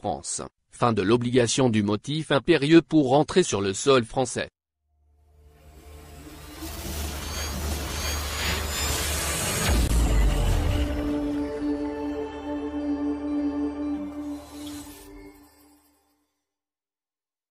France, fin de l'obligation du motif impérieux pour rentrer sur le sol français.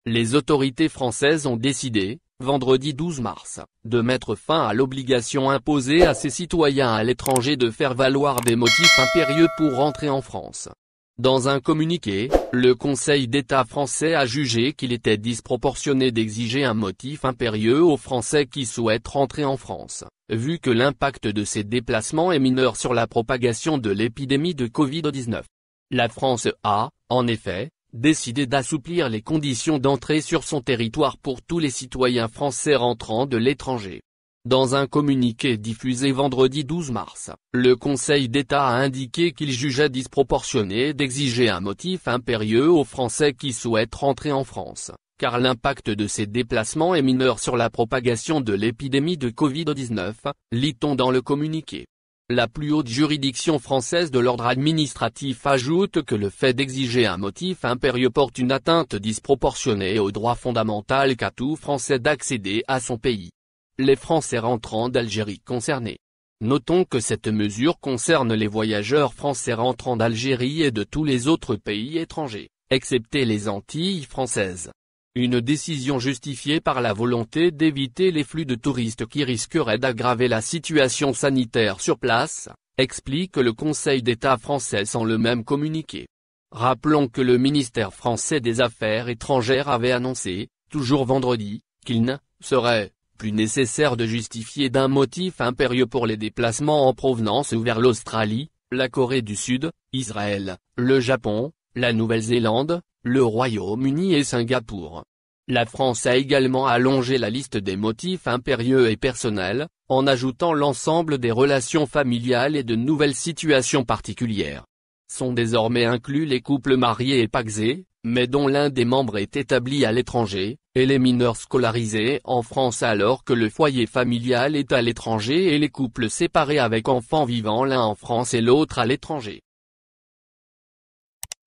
Les autorités françaises ont décidé, vendredi 12 mars, de mettre fin à l'obligation imposée à ses citoyens à l'étranger de faire valoir des motifs impérieux pour rentrer en France. Dans un communiqué, le Conseil d'État français a jugé qu'il était disproportionné d'exiger un motif impérieux aux Français qui souhaitent rentrer en France, vu que l'impact de ces déplacements est mineur sur la propagation de l'épidémie de Covid-19. La France a, en effet, décidé d'assouplir les conditions d'entrée sur son territoire pour tous les citoyens français rentrant de l'étranger. Dans un communiqué diffusé vendredi 12 mars, le Conseil d'État a indiqué qu'il jugeait disproportionné d'exiger un motif impérieux aux Français qui souhaitent rentrer en France, car l'impact de ces déplacements est mineur sur la propagation de l'épidémie de Covid-19, lit-on dans le communiqué. La plus haute juridiction française de l'ordre administratif ajoute que le fait d'exiger un motif impérieux porte une atteinte disproportionnée au droit fondamental qu'a tout Français d'accéder à son pays les Français rentrant d'Algérie concernés. Notons que cette mesure concerne les voyageurs français rentrant d'Algérie et de tous les autres pays étrangers, excepté les Antilles françaises. Une décision justifiée par la volonté d'éviter les flux de touristes qui risqueraient d'aggraver la situation sanitaire sur place, explique le Conseil d'État français sans le même communiqué. Rappelons que le ministère français des Affaires étrangères avait annoncé, toujours vendredi, qu'il ne serait plus nécessaire de justifier d'un motif impérieux pour les déplacements en provenance ou vers l'Australie, la Corée du Sud, Israël, le Japon, la Nouvelle-Zélande, le Royaume-Uni et Singapour. La France a également allongé la liste des motifs impérieux et personnels, en ajoutant l'ensemble des relations familiales et de nouvelles situations particulières. Sont désormais inclus les couples mariés et paxés, mais dont l'un des membres est établi à l'étranger, et les mineurs scolarisés en France alors que le foyer familial est à l'étranger et les couples séparés avec enfants vivant l'un en France et l'autre à l'étranger.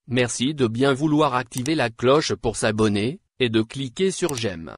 Merci de bien vouloir activer la cloche pour s'abonner, et de cliquer sur j'aime.